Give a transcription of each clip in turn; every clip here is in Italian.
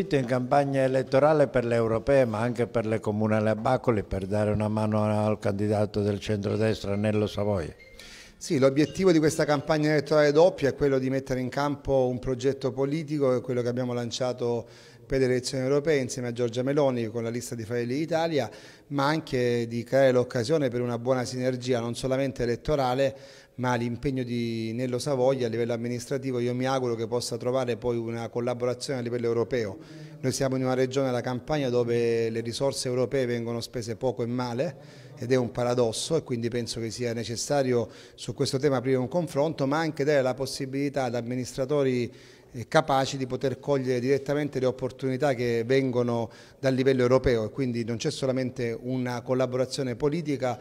approfitto in campagna elettorale per le europee ma anche per le comunali a Bacoli per dare una mano al candidato del centrodestra Nello Savoia. Sì, l'obiettivo di questa campagna elettorale doppia è quello di mettere in campo un progetto politico, è quello che abbiamo lanciato per le elezioni europee insieme a Giorgia Meloni con la lista di Fratelli d'Italia, ma anche di creare l'occasione per una buona sinergia non solamente elettorale, ma l'impegno di Nello Savoia a livello amministrativo io mi auguro che possa trovare poi una collaborazione a livello europeo noi siamo in una regione, la Campania, dove le risorse europee vengono spese poco e male ed è un paradosso e quindi penso che sia necessario su questo tema aprire un confronto, ma anche dare la possibilità ad amministratori eh, capaci di poter cogliere direttamente le opportunità che vengono dal livello europeo e quindi non c'è solamente una collaborazione politica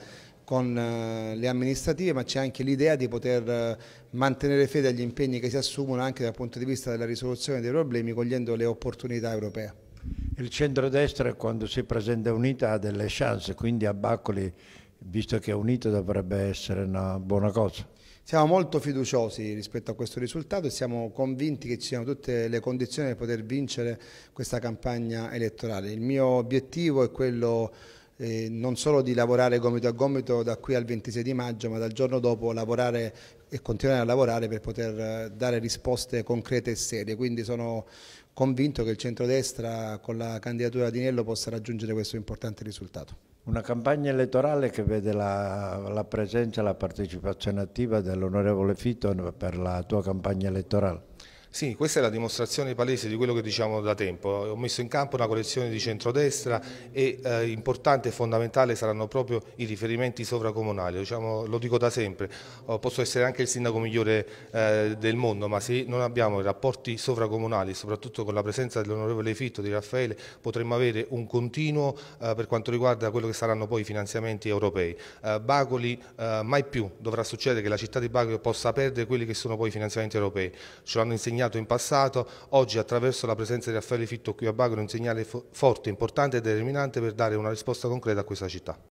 con eh, le amministrative, ma c'è anche l'idea di poter eh, mantenere fede agli impegni che si assumono anche dal punto di vista della risoluzione dei problemi, cogliendo le opportunità europee. Il centrodestra quando si presenta unita ha delle chance, quindi a Baccoli, visto che è unito, dovrebbe essere una buona cosa. Siamo molto fiduciosi rispetto a questo risultato e siamo convinti che ci siano tutte le condizioni per poter vincere questa campagna elettorale. Il mio obiettivo è quello eh, non solo di lavorare gomito a gomito da qui al 26 di maggio, ma dal giorno dopo lavorare e continuare a lavorare per poter eh, dare risposte concrete e serie. Quindi sono convinto che il centrodestra con la candidatura di Nello possa raggiungere questo importante risultato. Una campagna elettorale che vede la, la presenza e la partecipazione attiva dell'onorevole Fitton per la tua campagna elettorale. Sì, questa è la dimostrazione palese di quello che diciamo da tempo. Ho messo in campo una collezione di centrodestra e eh, importante e fondamentale saranno proprio i riferimenti sovracomunali. Diciamo, lo dico da sempre, oh, posso essere anche il sindaco migliore eh, del mondo, ma se non abbiamo i rapporti sovracomunali, soprattutto con la presenza dell'onorevole Fitto, di Raffaele, potremmo avere un continuo eh, per quanto riguarda quello che saranno poi i finanziamenti europei. Eh, Bacoli eh, mai più dovrà succedere che la città di Bagoli possa perdere quelli che sono poi i finanziamenti europei. Ce l'hanno insegnato segnato in passato, oggi attraverso la presenza di Raffaele Fitto qui a Bagro è un segnale forte, importante e determinante per dare una risposta concreta a questa città.